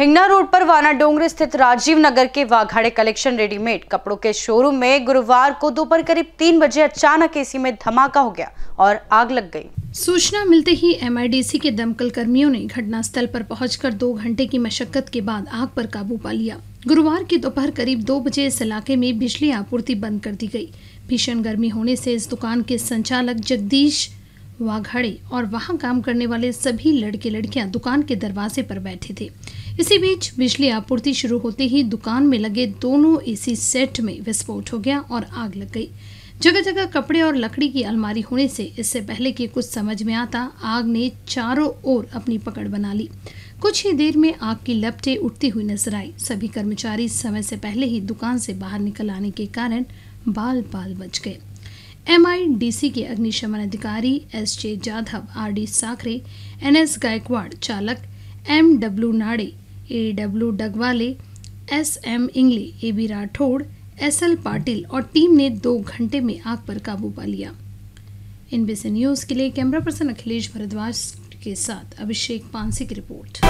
Hingna road पर वाना डोंगरी स्थित राजीव नगर के वाघाड़े कलेक्शन रेडीमेड कपड़ों के शोरूम में गुरुवार को दोपहर करीब तीन बजे अचानक एसी में धमाका हो गया और आग लग गई सूचना मिलते ही एमआईडीसी के दमकल कर्मियों ने घटनास्थल पर पहुंचकर दो घंटे की मशक्कत के बाद आग पर काबू पा लिया गुरुवार की दोपहर करीब दो बजे इस इलाके में बिजली आपूर्ति बंद कर दी गई भीषण गर्मी होने से इस दुकान के संचालक जगदीश वाघाड़े और वहां काम करने वाले सभी लड़के लड़कियां दुकान के दरवाजे पर बैठे थे इसी बीच बिजली आपूर्ति शुरू होते ही दुकान में लगे दोनों एसी सेट में विस्फोट हो गया और आग लग गई जगह जगह कपड़े और लकड़ी की अलमारी होने से इससे पहले कि कुछ समझ में आता आग ने चारों ओर अपनी पकड़ बना ली कुछ ही देर में आग की लपटें उठती हुई नजर आई सभी कर्मचारी समय से पहले ही दुकान से बाहर निकल आने के कारण बाल बाल बच गए एमआईडीसी के अग्निशमन अधिकारी S J Jadhav R D Sakhare N S Gaikwad चालक M W Nade A W Dagwale S M Ingle A B Rathod S L Patil और टीम ने दो घंटे में आग पर काबू पा लिया इन बीसी न्यूज के लिए कैमरा पर्सन अखिलेश भारद्वाज के साथ अभिषेक पांसी की रिपोर्ट